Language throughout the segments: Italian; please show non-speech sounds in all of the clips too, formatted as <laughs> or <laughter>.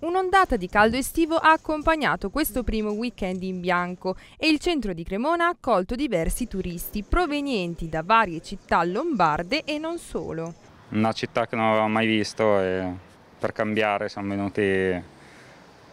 Un'ondata di caldo estivo ha accompagnato questo primo weekend in bianco e il centro di Cremona ha accolto diversi turisti provenienti da varie città lombarde e non solo. Una città che non avevamo mai visto e per cambiare siamo venuti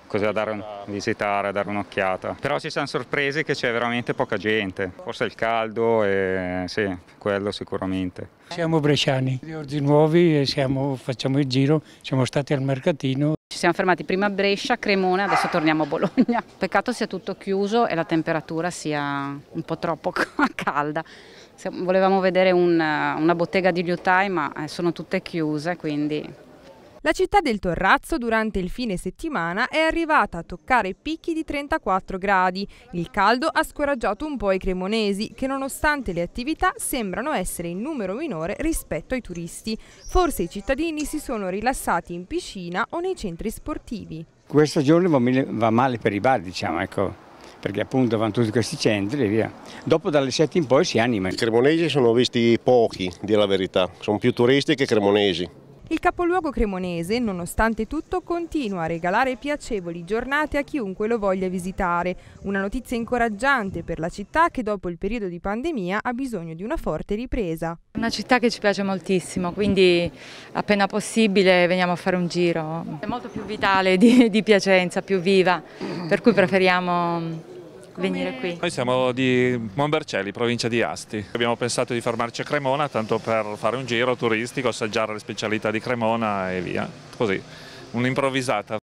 così a dare, visitare, a dare un'occhiata. Però ci siamo sorpresi che c'è veramente poca gente, forse il caldo e sì, quello sicuramente. Siamo bresciani, di Orzi Nuovi, siamo, facciamo il giro, siamo stati al mercatino ci siamo fermati prima a Brescia, Cremona, adesso torniamo a Bologna. <laughs> Peccato sia tutto chiuso e la temperatura sia un po' troppo <laughs> calda. Volevamo vedere una, una bottega di liutai ma eh, sono tutte chiuse, quindi la città del Torrazzo durante il fine settimana è arrivata a toccare picchi di 34 gradi. Il caldo ha scoraggiato un po' i cremonesi che nonostante le attività sembrano essere in numero minore rispetto ai turisti. Forse i cittadini si sono rilassati in piscina o nei centri sportivi. Questo giorno va male per i bar, diciamo, ecco perché appunto vanno tutti questi centri e via. Dopo dalle 7 in poi si anima. I cremonesi sono visti pochi, di la verità, sono più turisti che cremonesi. Il capoluogo cremonese, nonostante tutto, continua a regalare piacevoli giornate a chiunque lo voglia visitare. Una notizia incoraggiante per la città che dopo il periodo di pandemia ha bisogno di una forte ripresa. È Una città che ci piace moltissimo, quindi appena possibile veniamo a fare un giro. È molto più vitale di, di Piacenza, più viva, per cui preferiamo venire qui? Noi siamo di Monbercelli, provincia di Asti. Abbiamo pensato di fermarci a Cremona tanto per fare un giro turistico, assaggiare le specialità di Cremona e via. Così, un'improvvisata.